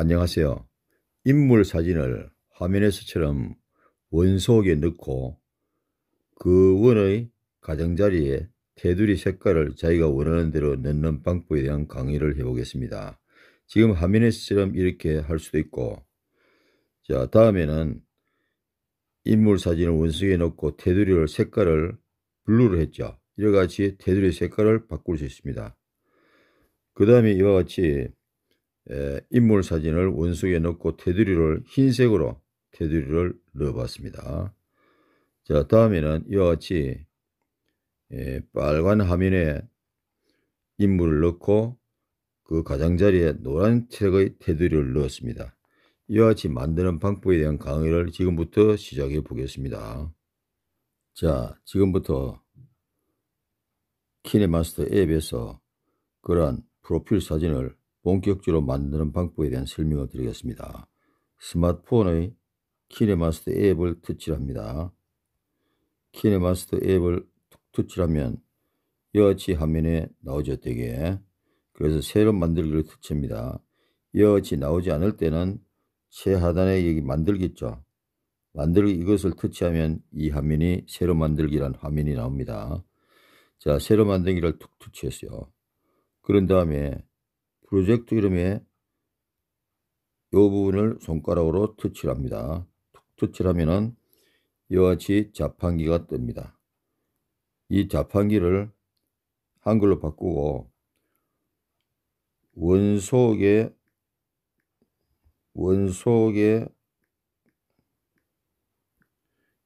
안녕하세요. 인물 사진을 화면에서처럼 원 속에 넣고 그 원의 가장자리에 테두리 색깔을 자기가 원하는 대로 넣는 방법에 대한 강의를 해보겠습니다. 지금 화면에서처럼 이렇게 할 수도 있고 자 다음에는 인물 사진을 원속에 넣고 테두리를 색깔을 블루를 했죠. 이와 같이 테두리 색깔을 바꿀 수 있습니다. 그 다음에 이와 같이 인물 사진을 원속에 넣고 테두리를 흰색으로 테두리를 넣어봤습니다. 자 다음에는 이와 같이 빨간 화면에 인물을 넣고 그 가장자리에 노란색의 테두리를 넣었습니다. 이와 같이 만드는 방법에 대한 강의를 지금부터 시작해 보겠습니다. 자 지금부터 키네마스터 앱에서 그러한 프로필 사진을 본격지로 만드는 방법에 대한 설명을 드리겠습니다. 스마트폰의 키네마스터 앱을 터치합니다. 키네마스터 앱을 터치하면 여치 화면에 나오죠 되게 그래서 새로 만들기를 터치합니다. 여치 나오지 않을 때는 최하단에 여기 만들겠죠 만들기 이것을 터치하면 이 화면이 새로 만들기란 화면이 나옵니다. 자 새로 만들기를 툭 터치했어요. 그런 다음에 프로젝트 이름에 이 부분을 손가락으로 터치합니다. 터치하면은 이와 같이 자판기가 뜹니다. 이 자판기를 한글로 바꾸고 원속의 원속의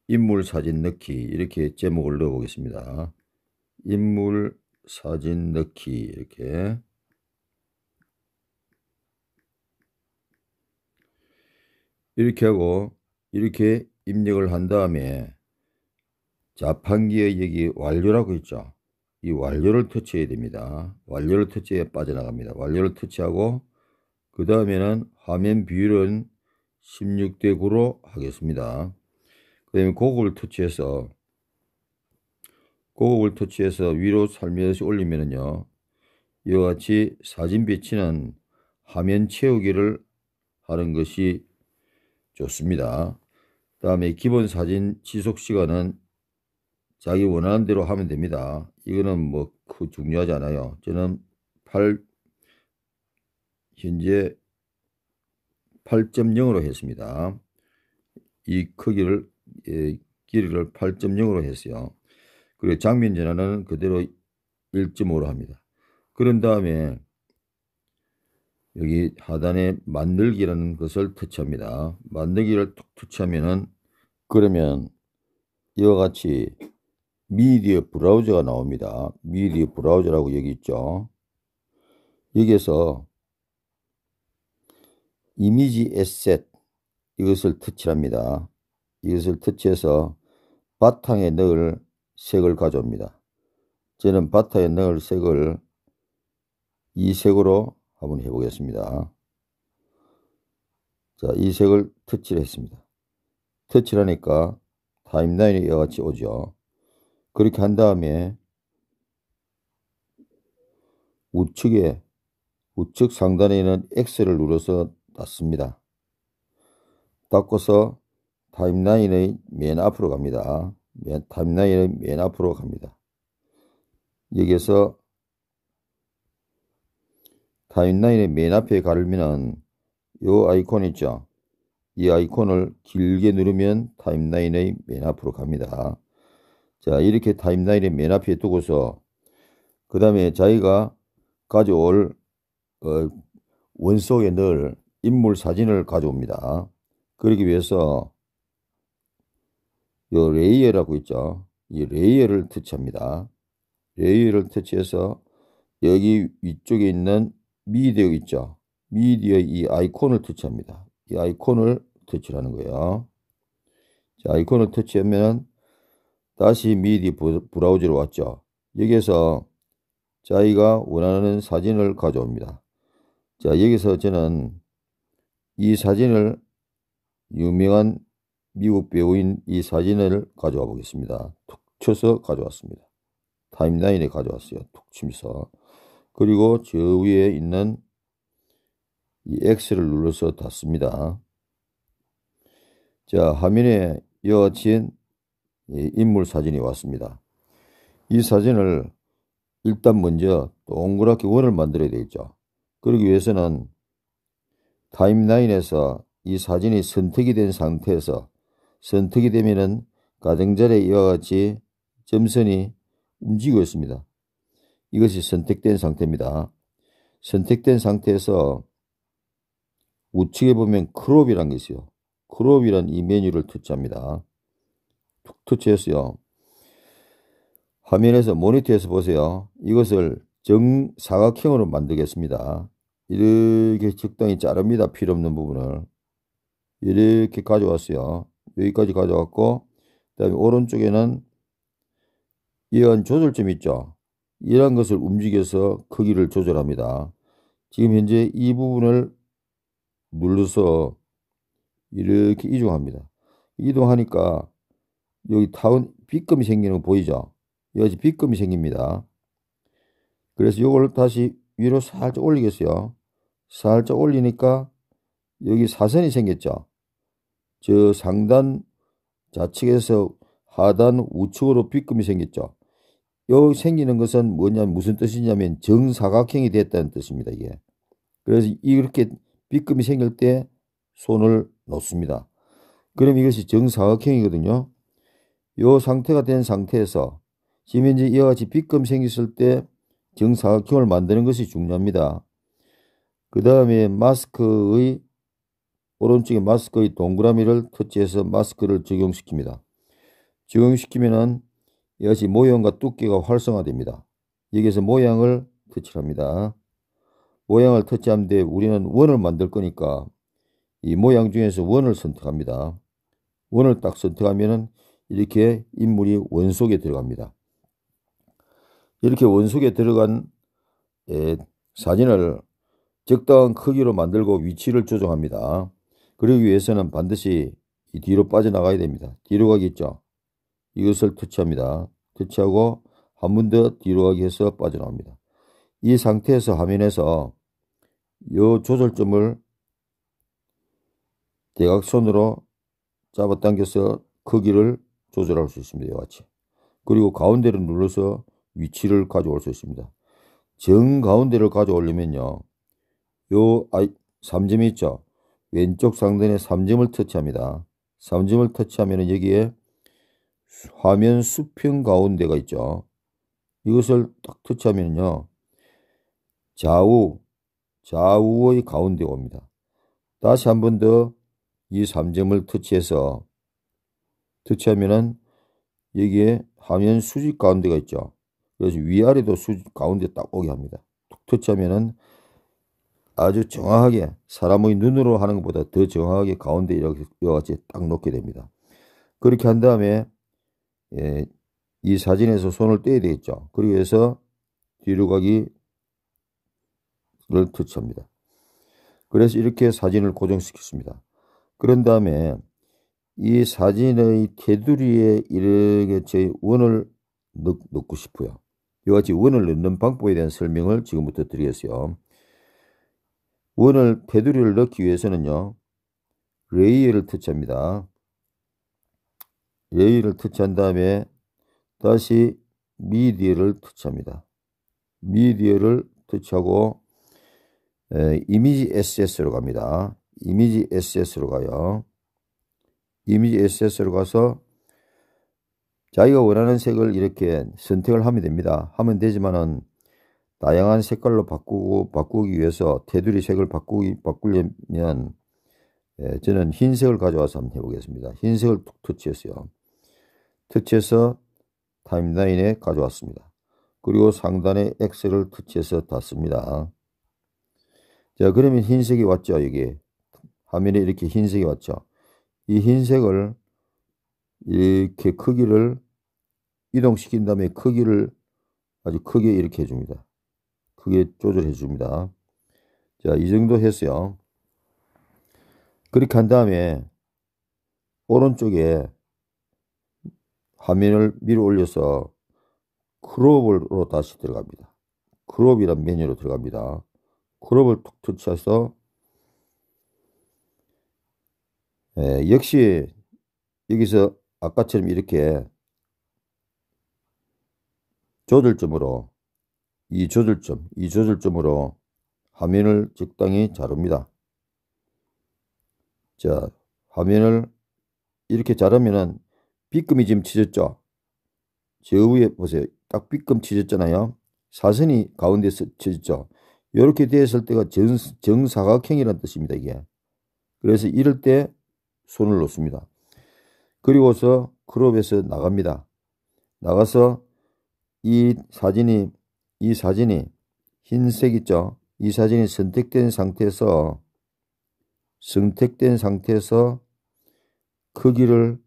인물 사진 넣기 이렇게 제목을 넣어 보겠습니다. 인물 사진 넣기 이렇게 이렇게 하고 이렇게 입력을 한 다음에 자판기의 여기 완료라고 있죠. 이 완료를 터치해야 됩니다. 완료를 터치해 빠져나갑니다. 완료를 터치하고 그 다음에는 화면 비율은 16대 9로 하겠습니다. 그 다음에 고급을 터치해서 고급을 터치해서 위로 살며시 올리면은요. 이와 같이 사진 배치는 화면 채우기를 하는 것이 좋습니다. 다음에 기본 사진 지속 시간은 자기 원하는 대로 하면 됩니다. 이거는 뭐 그 중요하지 않아요. 저는 8 현재 8.0으로 했습니다. 이 크기를 예, 길이를 8.0으로 했어요. 그리고 장면 전환은 그대로 1.5로 합니다. 그런 다음에 여기 하단에 만들기라는 것을 터치합니다. 만들기를 툭 터치하면은 그러면 이와 같이 미디어 브라우저가 나옵니다. 미디어 브라우저라고 여기 있죠. 여기에서 이미지 에셋 이것을 터치합니다. 이것을 터치해서 바탕에 넣을 색을 가져옵니다. 저는 바탕에 넣을 색을 이 색으로 한번 해보겠습니다. 자, 이 색을 터치를 했습니다. 터치를 하니까 타임라인이 이와 같이 오죠. 그렇게 한 다음에 우측에 우측 상단에 있는 X를 눌러서 닫습니다. 닫고서 타임라인의 맨 앞으로 갑니다. 타임라인의 맨 앞으로 갑니다. 여기에서 타임라인의 맨 앞에 가르면은 이 아이콘 있죠. 이 아이콘을 길게 누르면 타임라인의 맨 앞으로 갑니다. 자 이렇게 타임라인의 맨 앞에 두고서 그 다음에 자기가 가져올 어, 원속에 늘 인물 사진을 가져옵니다. 그러기 위해서 이 레이어라고 있죠. 이 레이어를 터치합니다. 레이어를 터치해서 여기 위쪽에 있는 미디어 있죠. 미디어의 이 아이콘을 터치합니다. 이 아이콘을 터치라는 거예요. 자, 아이콘을 터치하면 다시 미디 브라우저로 왔죠. 여기에서 자기가 원하는 사진을 가져옵니다. 자, 여기서 저는 이 사진을 유명한 미국 배우인 이 사진을 가져와 보겠습니다. 툭 쳐서 가져왔습니다. 타임라인에 가져왔어요. 툭 치면서. 그리고 저 위에 있는 이 X를 눌러서 닫습니다. 자, 화면에 이와 같이 인물 사진이 왔습니다. 이 사진을 일단 먼저 동그랗게 원을 만들어야 되겠죠. 그러기 위해서는 타임라인에서 이 사진이 선택이 된 상태에서 선택이 되면은 가정자리에 이와 같이 점선이 움직이고 있습니다. 이것이 선택된 상태입니다. 선택된 상태에서 우측에 보면 크롭이란 게 있어요. 크롭이란 이 메뉴를 터치합니다. 터치했어요. 화면에서 모니터에서 보세요. 이것을 정사각형으로 만들겠습니다. 이렇게 적당히 자릅니다. 필요 없는 부분을. 이렇게 가져왔어요. 여기까지 가져왔고 그 다음에 오른쪽에는 이런 조절점 있죠. 이런 것을 움직여서 크기를 조절합니다. 지금 현재 이 부분을 눌러서 이렇게 이동합니다. 이동하니까 여기 타운 B금이 생기는 거 보이죠? 여기 B금이 생깁니다. 그래서 이걸 다시 위로 살짝 올리겠어요. 살짝 올리니까 여기 사선이 생겼죠? 저 상단 좌측에서 하단 우측으로 B금이 생겼죠? 요 생기는 것은 뭐냐 무슨 뜻이냐면 정사각형이 됐다는 뜻입니다. 이게. 그래서 이렇게 빗금이 생길 때 손을 놓습니다. 그럼 이것이 정사각형이거든요. 요 상태가 된 상태에서 지금 현재 이와 같이 빗금 생겼을 때 정사각형을 만드는 것이 중요합니다. 그 다음에 마스크의 오른쪽에 마스크의 동그라미를 터치해서 마스크를 적용시킵니다. 적용시키면 이같이 모형과 두께가 활성화됩니다. 여기에서 모양을 터치합니다. 모양을 터치하면 돼 우리는 원을 만들 거니까 이 모양 중에서 원을 선택합니다. 원을 딱 선택하면은 이렇게 인물이 원 속에 들어갑니다. 이렇게 원 속에 들어간 예, 사진을 적당한 크기로 만들고 위치를 조정합니다. 그러기 위해서는 반드시 뒤로 빠져나가야 됩니다. 뒤로 가겠죠. 이것을 터치합니다. 퇴치하고한번더 뒤로 가기 해서 빠져나옵니다. 이 상태에서 화면에서 이 조절점을 대각선으로 잡아당겨서 크기를 조절할 수 있습니다. 이와 같이. 그리고 가운데를 눌러서 위치를 가져올 수 있습니다. 정 가운데를 가져오려면요. 요 아이 3점이 있죠. 왼쪽 상단에 3점을 터치합니다. 3점을 터치하면 여기에 화면 수평 가운데가 있죠. 이것을 딱 터치하면요. 좌우, 좌우의 가운데 옵니다. 다시 한 번 더 이 3점을 터치해서 터치하면은 여기에 화면 수직 가운데가 있죠. 그래서 위아래도 수직 가운데 딱 오게 합니다. 툭 터치하면은 아주 정확하게 사람의 눈으로 하는 것보다 더 정확하게 가운데 이렇게 이와 같이 딱 놓게 됩니다. 그렇게 한 다음에 예, 이 사진에서 손을 떼야 되겠죠. 그리고 해서 뒤로 가기를 터치합니다. 그래서 이렇게 사진을 고정시켰습니다. 그런 다음에 이 사진의 테두리에 이렇게 제 원을 넣, 고 싶어요. 이와 같이 원을 넣는 방법에 대한 설명을 지금부터 드리겠어요. 원을 테두리를 넣기 위해서는요. 레이어를 터치합니다. 예의를 터치한 다음에 다시 미디어를 터치합니다. 미디어를 터치하고 에, 이미지 SS로 갑니다. 이미지 SS로 가요. 이미지 SS로 가서 자기가 원하는 색을 이렇게 선택을 하면 됩니다. 하면 되지만은 다양한 색깔로 바꾸고 바꾸기 위해서 테두리 색을 바꾸기 바꾸려면 예, 저는 흰색을 가져와서 한번 해보겠습니다. 흰색을 툭 터치했어요. 터치해서 타임라인에 가져왔습니다. 그리고 상단에 엑셀을 터치해서 닫습니다. 자 그러면 흰색이 왔죠 여기 화면에 이렇게 흰색이 왔죠. 이 흰색을 이렇게 크기를 이동시킨 다음에 크기를 아주 크게 이렇게 해줍니다. 크게 조절해 줍니다. 자, 이 정도 했어요. 그렇게 한 다음에 오른쪽에 화면을 밀어 올려서 크롭으로 다시 들어갑니다. 크롭이란 메뉴로 들어갑니다. 크롭을 툭 터치해서 예, 역시 여기서 아까처럼 이렇게 조절점으로 이 조절점, 이 조절점으로 화면을 적당히 자릅니다. 자, 화면을 이렇게 자르면은 B금이 지금 치졌죠. 저 위에 보세요. 딱 B금 치졌잖아요. 사선이 가운데서 치졌죠. 이렇게 되었을 때가 정, 정사각형이라는 뜻입니다. 이게. 그래서 이럴 때 손을 놓습니다. 그리고서 크롭에서 나갑니다. 나가서 이 사진이 이 사진이 흰색 있죠. 이 사진이 선택된 상태에서 선택된 상태에서 크기를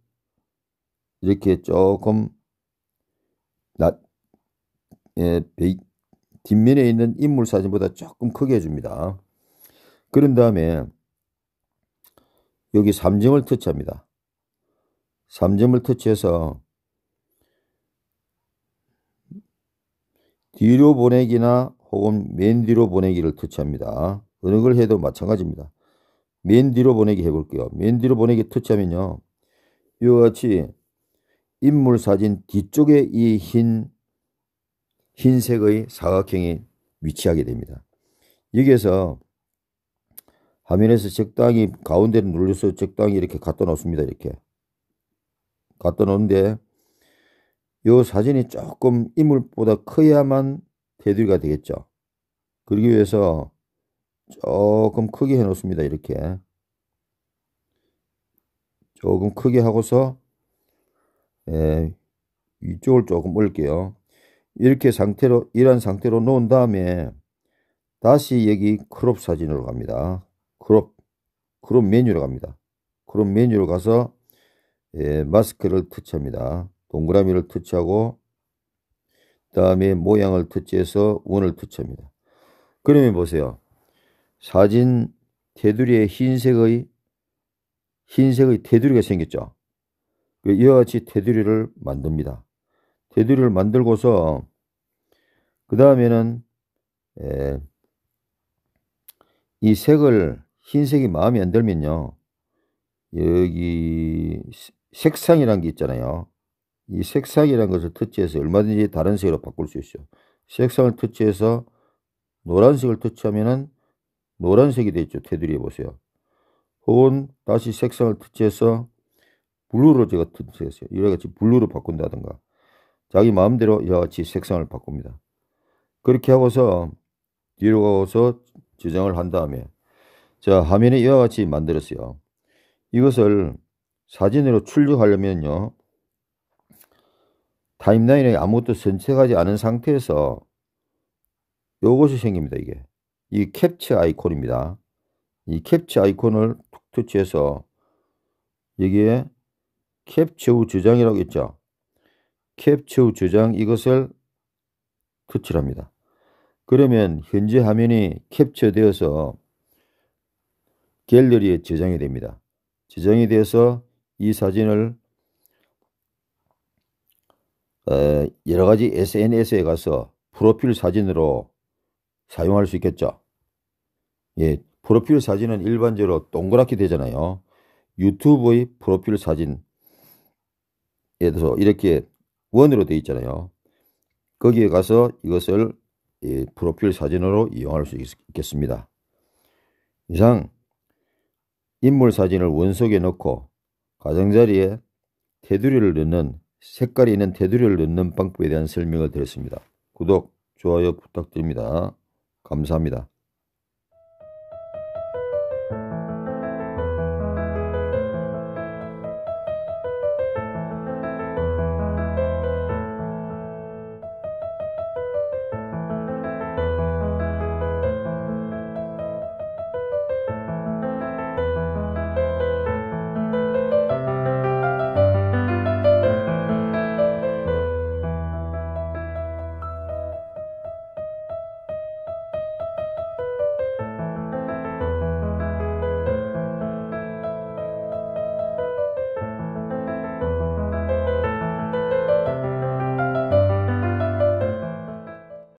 이렇게 조금 낮, 예, 뒷면에 있는 인물 사진보다 조금 크게 해줍니다. 그런 다음에 여기 3점을 터치합니다. 3점을 터치해서 뒤로 보내기나 혹은 맨 뒤로 보내기를 터치합니다. 어느 걸 해도 마찬가지입니다. 맨 뒤로 보내기 해볼게요. 맨 뒤로 보내기 터치하면요. 이와 같이 인물 사진 뒤쪽에 이 흰 흰색의 사각형이 위치하게 됩니다. 여기에서 화면에서 적당히 가운데를 눌러서 적당히 이렇게 갖다 놓습니다. 이렇게 갖다 놓는데 이 사진이 조금 인물보다 커야만 테두리가 되겠죠. 그러기 위해서 조금 크게 해 놓습니다. 이렇게 조금 크게 하고서 에, 예, 위쪽을 조금 올게요. 이렇게 상태로 이런 상태로 놓은 다음에 다시 여기 크롭 사진으로 갑니다. 크롭 크롭 메뉴로 갑니다. 크롭 메뉴로 가서 예, 마스크를 터치합니다. 동그라미를 터치하고 다음에 모양을 터치해서 원을 터치합니다. 그러면 보세요. 사진 테두리에 흰색의 흰색의 테두리가 생겼죠. 그 이와 같이 테두리를 만듭니다. 테두리를 만들고서 그 다음에는 이 색을 흰색이 마음에 안 들면요. 여기 색상이란 게 있잖아요. 이 색상이란 것을 터치해서 얼마든지 다른 색으로 바꿀 수 있어요. 색상을 터치해서 노란색을 터치하면은 노란색이 되죠. 테두리에 보세요. 혹은 다시 색상을 터치해서 블루로 제가 색이었어요. 이래같이 블루로 바꾼다든가 자기 마음대로 이와 같이 색상을 바꿉니다. 그렇게 하고서 뒤로 가서 저장을 한 다음에 자 화면에 이와 같이 만들었어요. 이것을 사진으로 출력하려면요. 타임라인에 아무것도 선택하지 않은 상태에서 요것이 생깁니다. 이게 이 캡처 아이콘입니다. 이 캡처 아이콘을 툭 터치해서 여기에 캡처우 주장이라고 있죠. 캡처우 주장 이것을 터치합니다. 그러면 현재 화면이 캡처되어서 갤러리에 저장이 됩니다. 저장이 돼서 이 사진을 어, 여러 가지 SNS에 가서 프로필 사진으로 사용할 수 있겠죠. 예, 프로필 사진은 일반적으로 동그랗게 되잖아요. 유튜브의 프로필 사진 예를 들어서 이렇게 원으로 되어 있잖아요. 거기에 가서 이것을 예, 프로필 사진으로 이용할 수 있겠습니다. 이상 인물 사진을 원석에 넣고 가장자리에 테두리를 넣는 색깔이 있는 테두리를 넣는 방법에 대한 설명을 드렸습니다. 구독, 좋아요 부탁드립니다. 감사합니다.